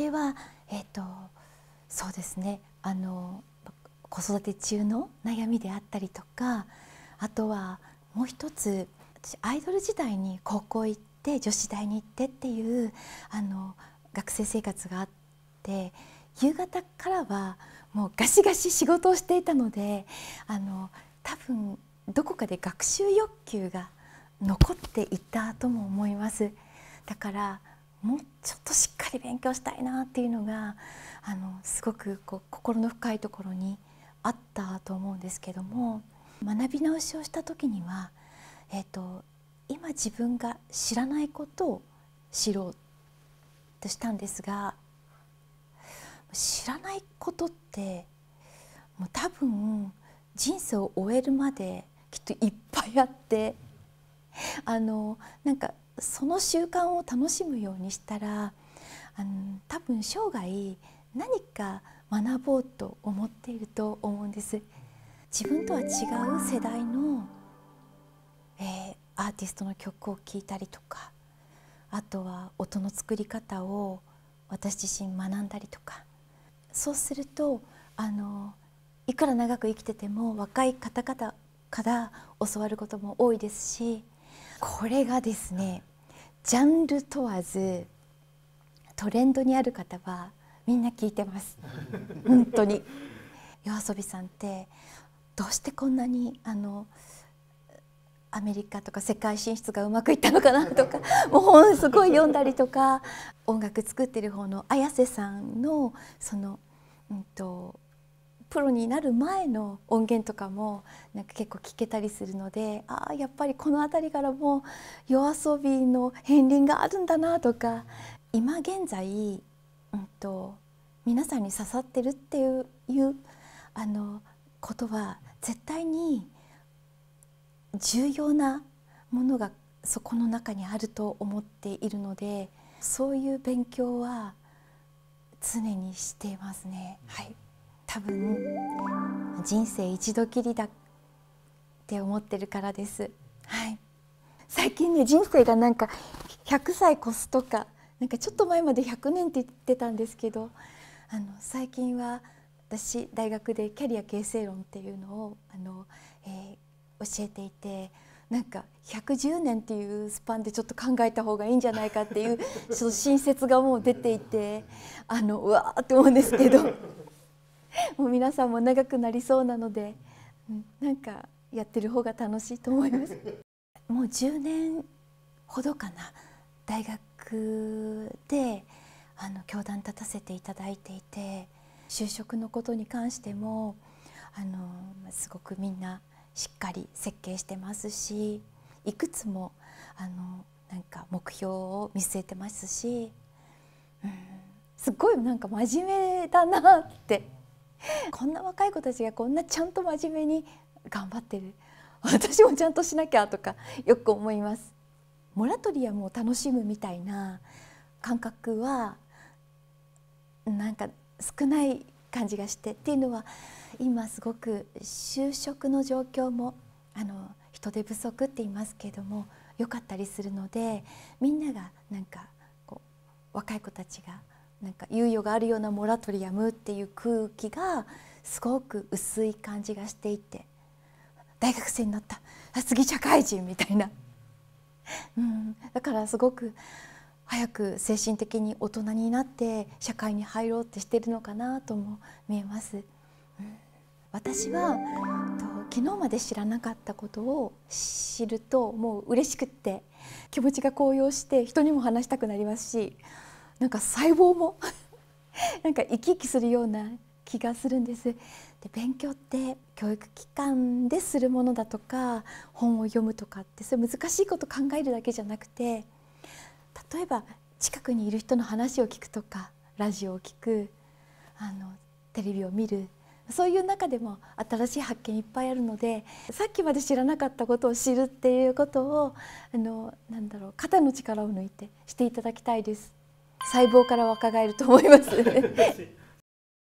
けはえっ、ー、とそうですねあの子育て中の悩みであったりとかあとはもう一つ私アイドル時代に高校行って女子大に行ってっていうあの学生生活があって夕方からはもうガシガシ仕事をしていたのであの多分どこかで学習欲求が残っていたとも思います。だからもうちょっとしっかり勉強したいなっていうのがあのすごくこう心の深いところにあったと思うんですけども学び直しをした時には、えーと、今自分が知らないことを知ろうとしたんですが知らないことってもう多分人生を終えるまできっといっぱいあってあのなんかその習慣を楽しむようにしたらあの多分生涯何か学ぼうと思っていると思うんです自分とは違う世代の、えー、アーティストの曲を聴いたりとかあとは音の作り方を私自身学んだりとかそうするとあのいくら長く生きてても若い方々から教わることも多いですしこれがですねジャンル問わずトレンドにある方はみんな聞いてます 本当に夜遊びさんってどうしてこんなにあのアメリカとか世界進出がうまくいったのかなとか もう本すごい読んだりとか音楽作ってる方の綾瀬さんのその、うんとプロになる前の音源とかもなんか結構聞けたりするのでああやっぱりこの辺りからもう夜遊びの片鱗があるんだなとか今現在、うんと、皆さんに刺さってるっていうあのことは絶対に重要なものがそこの中にあると思っているのでそういう勉強は常にしていますね。はい多分人生一度きりだって思ってるからです。はい、最近ね人生がなんか100歳越すとかなんかちょっと前まで100年って言ってたんですけどあの最近は私大学でキャリア形成論っていうのをあの、えー、教えていてなんか110年っていうスパンでちょっと考えた方がいいんじゃないかっていうちょっと新説がもう出ていてあのうわーって思うんですけど もう皆さんも長くなりそうなので、うん、なんかやってる方が楽しいと思います もう10年ほどかな大学であの教壇立たせていただいていて就職のことに関してもあのすごくみんなしっかり設計してますしいくつもあのなんか目標を見据えてますし、うん、すごいなんか真面目だなって こんな若い子たちがこんなちゃんと真面目に頑張ってる 私もちゃんとしなきゃとかよく思いますモラトリアムを楽しむみたいな感覚はなんか少ない感じがしてっていうのは今すごく就職の状況もあの人手不足って言いますけれども良かったりするのでみんながなんかこう若い子たちがなんか猶予があるようなモラトリアムっていう空気がすごく薄い感じがしていて大学生になった次社会人みたいな、うん、だからすごく早く精神的に大人になって社会に入ろうってしてるのかなとも見えます。うん、私は昨日まで知らなかったことを知るともう嬉しくって気持ちが高揚して人にも話したくなりますしなんか細胞も なんか生き生きするような気がするんです。で勉強って教育機関でするものだとか本を読むとかってそれ難しいこと考えるだけじゃなくて例えば近くにいる人の話を聞くとかラジオを聞くあのテレビを見るそういう中でも新しい発見いっぱいあるのでさっきまで知らなかったことを知るっていうことをあのなんだろう肩の力を抜いてしていただきたいです。細胞から若返ると思います、ね